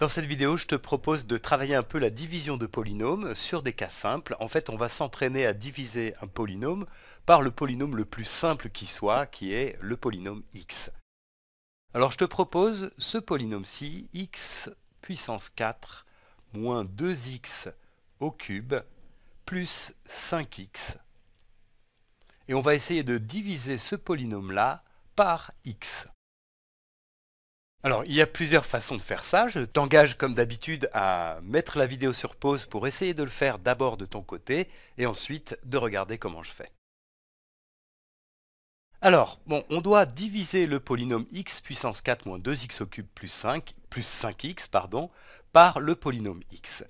Dans cette vidéo, je te propose de travailler un peu la division de polynômes sur des cas simples. En fait, on va s'entraîner à diviser un polynôme par le polynôme le plus simple qui soit, qui est le polynôme x. Alors je te propose ce polynôme-ci, x puissance 4 moins 2x au cube plus 5x. Et on va essayer de diviser ce polynôme-là par x. Alors, il y a plusieurs façons de faire ça. Je t'engage comme d'habitude à mettre la vidéo sur pause pour essayer de le faire d'abord de ton côté et ensuite de regarder comment je fais. Alors, bon, on doit diviser le polynôme x puissance 4 moins 2x au cube plus 5, plus 5x, pardon, par le polynôme x.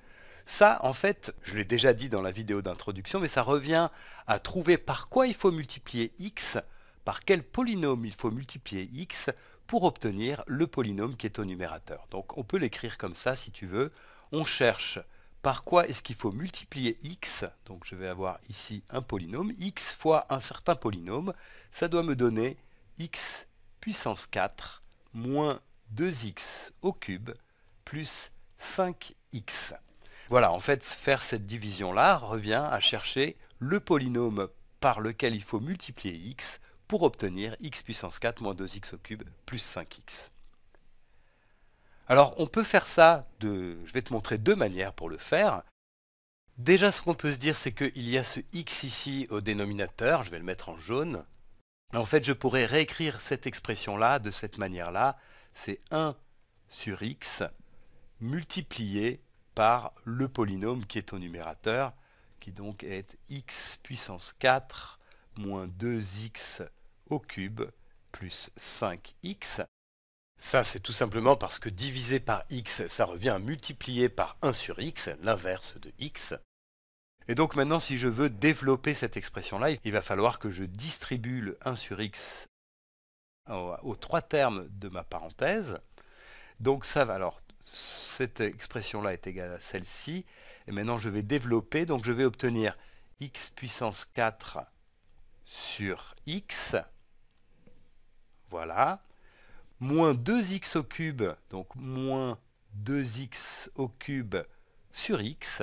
Ça, en fait, je l'ai déjà dit dans la vidéo d'introduction, mais ça revient à trouver par quoi il faut multiplier x, par quel polynôme il faut multiplier x pour obtenir le polynôme qui est au numérateur. Donc on peut l'écrire comme ça si tu veux. On cherche par quoi est-ce qu'il faut multiplier x, donc je vais avoir ici un polynôme, x fois un certain polynôme, ça doit me donner x puissance 4 moins 2x au cube plus 5x. Voilà, en fait, faire cette division-là revient à chercher le polynôme par lequel il faut multiplier x pour obtenir x puissance 4 moins 2x au cube plus 5x. Alors on peut faire ça de... Je vais te montrer deux manières pour le faire. Déjà ce qu'on peut se dire c'est qu'il y a ce x ici au dénominateur, je vais le mettre en jaune. En fait je pourrais réécrire cette expression là de cette manière là. C'est 1 sur x multiplié par le polynôme qui est au numérateur, qui donc est x puissance 4 moins 2x au cube plus 5x. Ça, c'est tout simplement parce que divisé par x, ça revient à multiplier par 1 sur x, l'inverse de x. Et donc maintenant, si je veux développer cette expression-là, il va falloir que je distribue le 1 sur x aux trois termes de ma parenthèse. Donc ça va alors, cette expression-là est égale à celle-ci. Et maintenant, je vais développer, donc je vais obtenir x puissance 4 sur x voilà. Moins 2x au cube, donc moins 2x au cube sur x,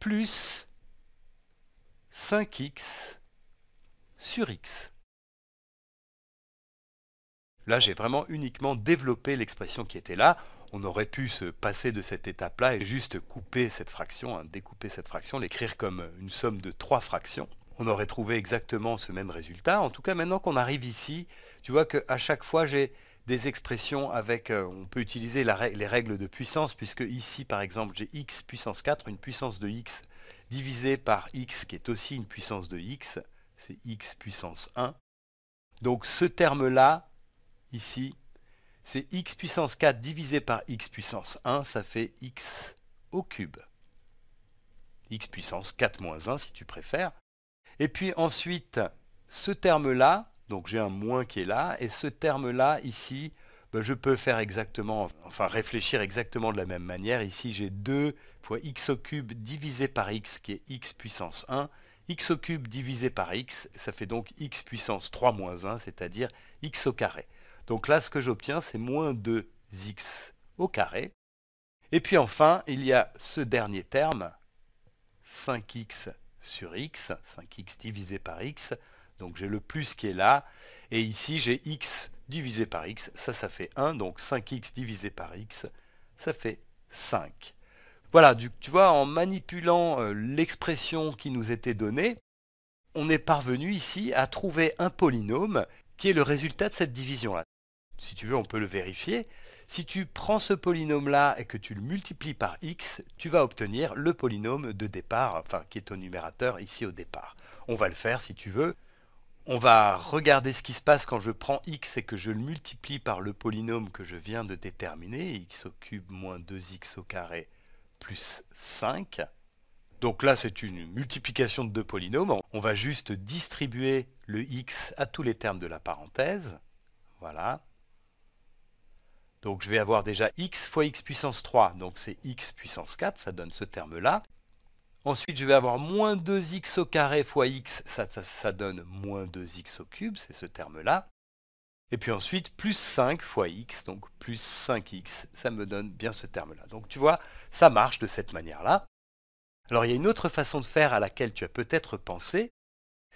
plus 5x sur x. Là, j'ai vraiment uniquement développé l'expression qui était là. On aurait pu se passer de cette étape-là et juste couper cette fraction, hein, découper cette fraction, l'écrire comme une somme de trois fractions on aurait trouvé exactement ce même résultat. En tout cas, maintenant qu'on arrive ici, tu vois qu'à chaque fois, j'ai des expressions avec, euh, on peut utiliser les règles de puissance, puisque ici, par exemple, j'ai x puissance 4, une puissance de x divisé par x, qui est aussi une puissance de x, c'est x puissance 1. Donc ce terme-là, ici, c'est x puissance 4 divisé par x puissance 1, ça fait x au cube. x puissance 4 moins 1, si tu préfères. Et puis ensuite, ce terme-là, donc j'ai un moins qui est là, et ce terme-là ici, ben, je peux faire exactement, enfin réfléchir exactement de la même manière. Ici, j'ai 2 fois x au cube divisé par x, qui est x puissance 1, x au cube divisé par x, ça fait donc x puissance 3 moins 1, c'est-à-dire x au carré. Donc là, ce que j'obtiens, c'est moins 2x au carré. Et puis enfin, il y a ce dernier terme, 5x sur x, 5x divisé par x, donc j'ai le plus qui est là, et ici j'ai x divisé par x, ça ça fait 1, donc 5x divisé par x, ça fait 5. Voilà, du, tu vois, en manipulant euh, l'expression qui nous était donnée, on est parvenu ici à trouver un polynôme qui est le résultat de cette division-là. Si tu veux, on peut le vérifier. Si tu prends ce polynôme-là et que tu le multiplies par x, tu vas obtenir le polynôme de départ, enfin qui est au numérateur ici au départ. On va le faire si tu veux. On va regarder ce qui se passe quand je prends x et que je le multiplie par le polynôme que je viens de déterminer, x au cube moins 2x au carré plus 5. Donc là, c'est une multiplication de deux polynômes. On va juste distribuer le x à tous les termes de la parenthèse. Voilà. Donc je vais avoir déjà x fois x puissance 3, donc c'est x puissance 4, ça donne ce terme-là. Ensuite, je vais avoir moins 2x au carré fois x, ça, donne moins 2x au cube, c'est ce terme-là. Et puis ensuite, plus 5 fois x, donc plus 5x, ça me donne bien ce terme-là. Donc tu vois, ça marche de cette manière-là. Alors il y a une autre façon de faire à laquelle tu as peut-être pensé,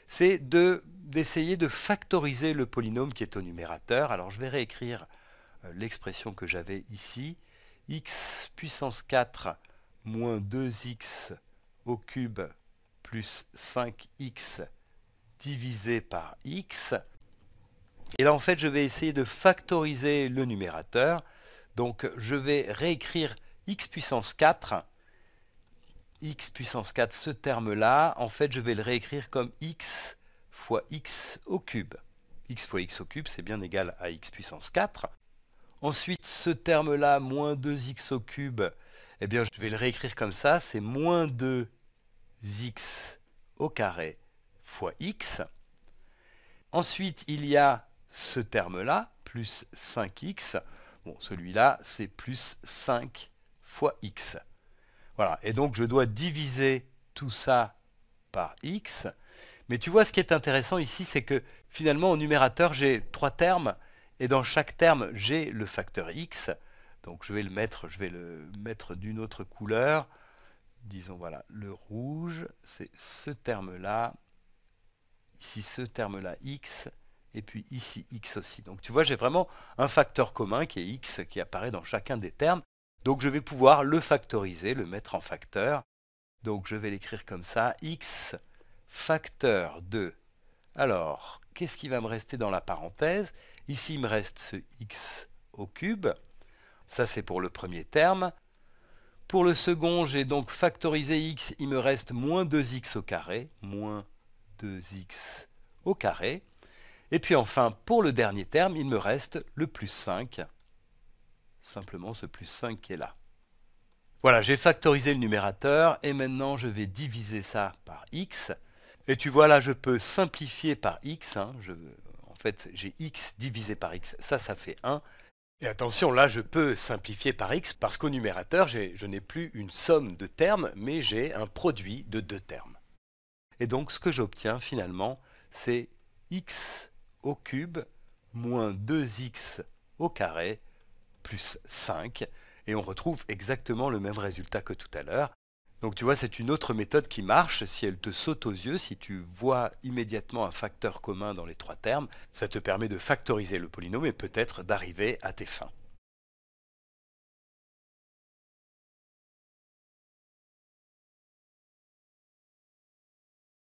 c'est d'essayer de factoriser le polynôme qui est au numérateur. Alors je vais réécrire euh, l'expression que j'avais ici, x puissance 4 moins 2x au cube plus 5x divisé par x. Et là, en fait, je vais essayer de factoriser le numérateur. Donc, je vais réécrire x puissance 4. x puissance 4, ce terme-là, en fait, je vais le réécrire comme x fois x au cube. x fois x au cube, c'est bien égal à x puissance 4. Ensuite, ce terme-là, moins 2x au cube, eh bien, je vais le réécrire comme ça, c'est moins 2x au carré fois x. Ensuite, il y a ce terme-là, plus 5x. Bon, celui-là, c'est plus 5 fois x. Voilà, et donc je dois diviser tout ça par x. Mais tu vois, ce qui est intéressant ici, c'est que finalement, au numérateur, j'ai trois termes et dans chaque terme, j'ai le facteur x. Donc je vais le mettre, je vais le mettre d'une autre couleur. Disons voilà, le rouge, c'est ce terme-là. Ici ce terme-là x. Et puis ici x aussi. Donc tu vois, j'ai vraiment un facteur commun qui est x qui apparaît dans chacun des termes. Donc je vais pouvoir le factoriser, le mettre en facteur. Donc je vais l'écrire comme ça, x facteur 2. Alors, qu'est-ce qui va me rester dans la parenthèse Ici, il me reste ce x au cube. Ça, c'est pour le premier terme. Pour le second, j'ai donc factorisé x, il me reste moins 2x au carré, moins 2x au carré. Et puis enfin, pour le dernier terme, il me reste le plus 5, simplement ce plus 5 qui est là. Voilà, j'ai factorisé le numérateur, et maintenant je vais diviser ça par x. Et tu vois là, je peux simplifier par x, hein. je en fait, j'ai x divisé par x, ça, ça fait 1. Et attention, là, je peux simplifier par x parce qu'au numérateur, je n'ai plus une somme de termes, mais j'ai un produit de deux termes. Et donc, ce que j'obtiens finalement, c'est x au cube moins 2x au carré plus 5. Et on retrouve exactement le même résultat que tout à l'heure, donc tu vois, c'est une autre méthode qui marche. Si elle te saute aux yeux, si tu vois immédiatement un facteur commun dans les trois termes, ça te permet de factoriser le polynôme et peut-être d'arriver à tes fins.